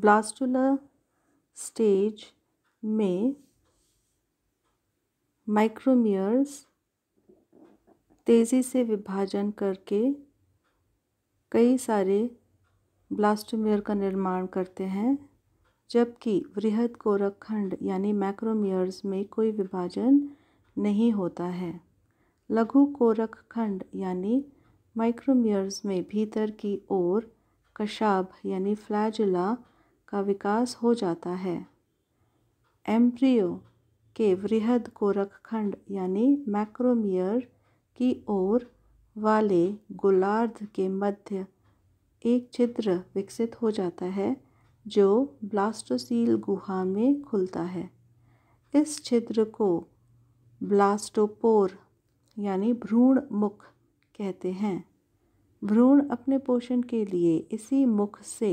ब्लास्टुलर stage में माइक्रोमियर्स तेज़ी से विभाजन करके कई सारे ब्लास्टोमियर का निर्माण करते हैं जबकि वृहद खंड यानी मैक्रोमियर्स में कोई विभाजन नहीं होता है लघु कोरखखंड यानी माइक्रोमियर्स में भीतर की ओर कशाब यानी फ्लैजुला का विकास हो जाता है एम्ब्रियो के वृहद कोरकखंड यानी मैक्रोमियर की ओर वाले गोलार्ध के मध्य एक छिद्र विकसित हो जाता है जो ब्लास्टोसील गुहा में खुलता है इस छिद्र को ब्लास्टोपोर यानी भ्रूण मुख कहते हैं भ्रूण अपने पोषण के लिए इसी मुख से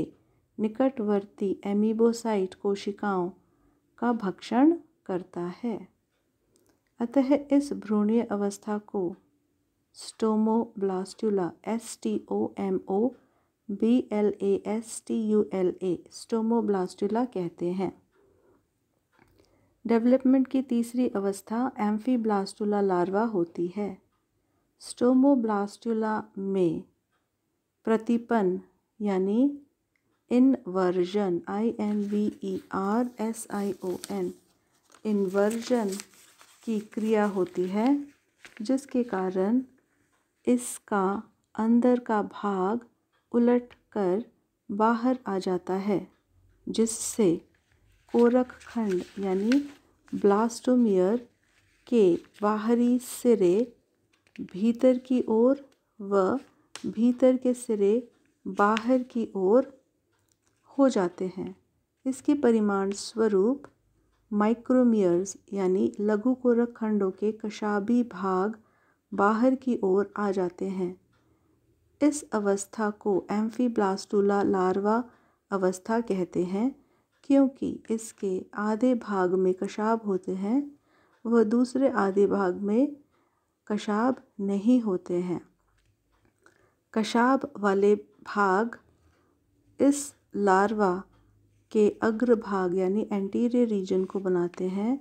निकटवर्ती एमीबोसाइट कोशिकाओं का भक्षण करता है अतः इस भ्रूणीय अवस्था को stomoblastula S T O M O B L A S T U L A stomoblastula कहते हैं डेवलपमेंट की तीसरी अवस्था एम्फी ब्लास्टूला लार्वा होती है स्टोमोब्लास्टुला में प्रतिपन यानी inversion I N V E R S I O N inversion की क्रिया होती है जिसके कारण इसका अंदर का भाग उलट कर बाहर आ जाता है जिससे कोरक खंड यानी ब्लास्टोमियर के बाहरी सिरे भीतर की ओर व भीतर के सिरे बाहर की ओर खो जाते हैं इसके परिमाण स्वरूप माइक्रोमियर्स यानी लघु कोरक खंडों के कशाबी भाग बाहर की ओर आ जाते हैं इस अवस्था को एम्फीब्लास्टूला लार्वा अवस्था कहते हैं क्योंकि इसके आधे भाग में कशाब होते हैं वह दूसरे आधे भाग में कशाब नहीं होते हैं कशाब वाले भाग इस लार्वा के अग्रभाग यानी एंटीरियर रीजन को बनाते हैं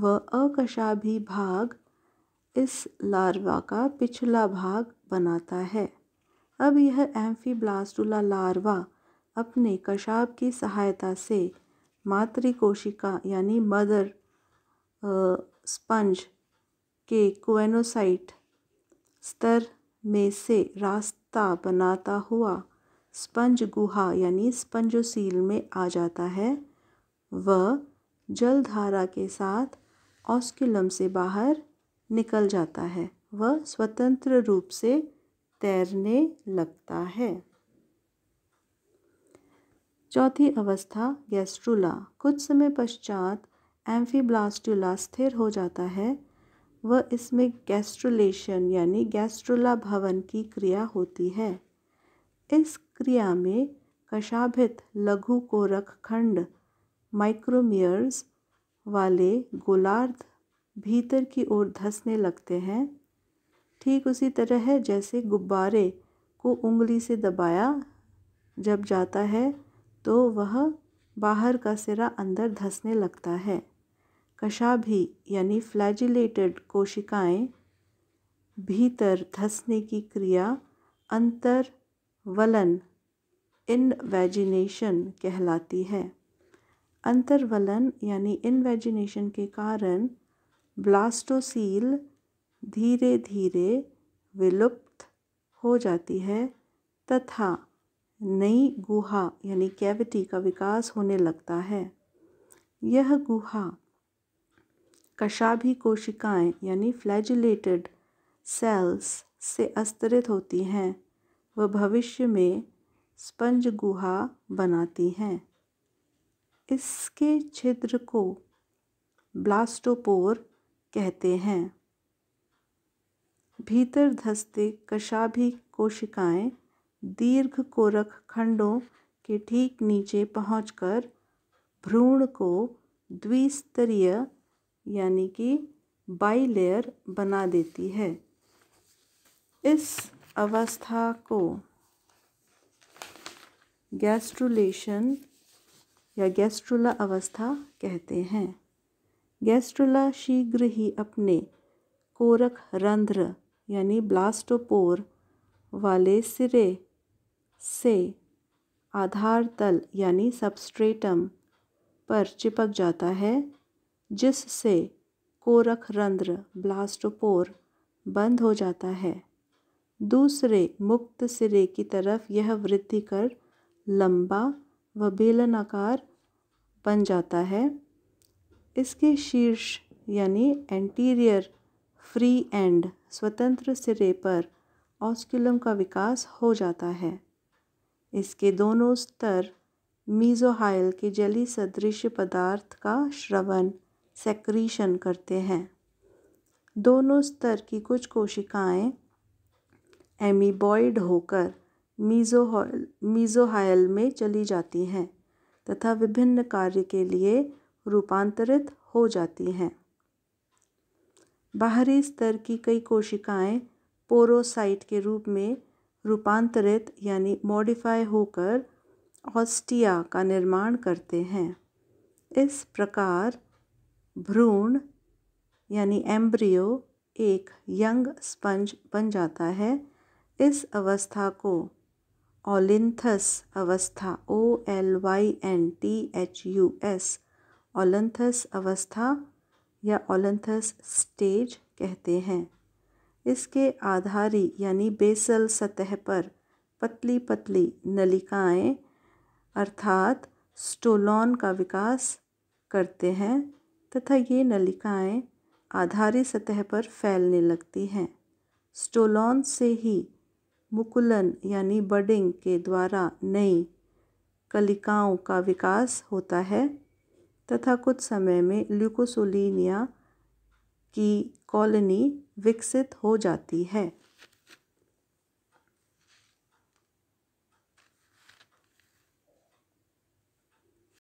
व अकशाभी भाग इस लार्वा का पिछला भाग बनाता है अब यह ब्लास्टुला लार्वा अपने कशाब की सहायता से मातृ कोशिका यानी मदर स्पंज के क्वेनोसाइट स्तर में से रास्ता बनाता हुआ स्पंज गुहा यानी स्पंजोसील में आ जाता है व जलधारा के साथ ऑस्क्यूलम से बाहर निकल जाता है वह स्वतंत्र रूप से तैरने लगता है चौथी अवस्था गैस्ट्रुला कुछ समय पश्चात एम्फीब्लास्टूला स्थिर हो जाता है व इसमें गैस्ट्रुलेशन यानी गैस्ट्रुला भवन की क्रिया होती है इस क्रिया में कशाभित लघु को रखखंड माइक्रोमियर्स वाले गोलार्ध भीतर की ओर धंसने लगते हैं ठीक उसी तरह है जैसे गुब्बारे को उंगली से दबाया जब जाता है तो वह बाहर का सिरा अंदर धंसने लगता है कशाभी यानी फ्लैजिलेटेड कोशिकाएं भीतर धंसने की क्रिया अंतर वलन इनवेजिनेशन कहलाती है अंतर्वलन यानी इनवेजिनेशन के कारण ब्लास्टोसील धीरे धीरे विलुप्त हो जाती है तथा नई गुहा यानी कैविटी का विकास होने लगता है यह गुहा कशाभी कोशिकाएं यानी फ्लैजुलेटेड सेल्स से अस्तरित होती हैं व भविष्य में स्पंज गुहा बनाती हैं इसके छिद्र को ब्लास्टोपोर कहते हैं भीतर धसते कशाभी कोशिकाएं दीर्घ कोरक खंडों के ठीक नीचे पहुंचकर भ्रूण को द्विस्तरीय यानी कि बाईलेयर बना देती है इस अवस्था को गैस्ट्रुलेशन या गैस्ट्रुला अवस्था कहते हैं गैस्ट्रुला शीघ्र ही अपने कोरक रंध्र यानी ब्लास्टोपोर वाले सिरे से आधार तल यानी सबस्ट्रेटम पर चिपक जाता है जिससे कोरक रंध्र ब्लास्टोपोर बंद हो जाता है दूसरे मुक्त सिरे की तरफ यह वृद्धि कर लंबा व बेलनाकार बन जाता है इसके शीर्ष यानी एंटीरियर फ्री एंड स्वतंत्र सिरे पर ऑस्कुलम का विकास हो जाता है इसके दोनों स्तर मीजोहाइल के जली सदृश पदार्थ का श्रवण सेक्रीशन करते हैं दोनों स्तर की कुछ कोशिकाएं एमीबॉयड होकर मीज़ोहॉल मीज़ोहायल में चली जाती हैं तथा विभिन्न कार्य के लिए रूपांतरित हो जाती हैं बाहरी स्तर की कई कोशिकाएं पोरोसाइट के रूप में रूपांतरित यानी मॉडिफाई होकर ऑस्टिया का निर्माण करते हैं इस प्रकार भ्रूण यानी एम्ब्रियो एक यंग स्पंज बन जाता है इस अवस्था को ओलिंथस अवस्था O L Y N T H U S olynthus अवस्था या ओलंथस स्टेज कहते हैं इसके आधारी यानी बेसल सतह पर पतली पतली नलिकाएं अर्थात स्टोलॉन का विकास करते हैं तथा ये नलिकाएं आधारी सतह पर फैलने लगती हैं स्टोलॉन से ही मुकुलन यानी बडिंग के द्वारा नई कलिकाओं का विकास होता है तथा कुछ समय में ल्यूकोसोलिनिया की कॉलोनी विकसित हो जाती है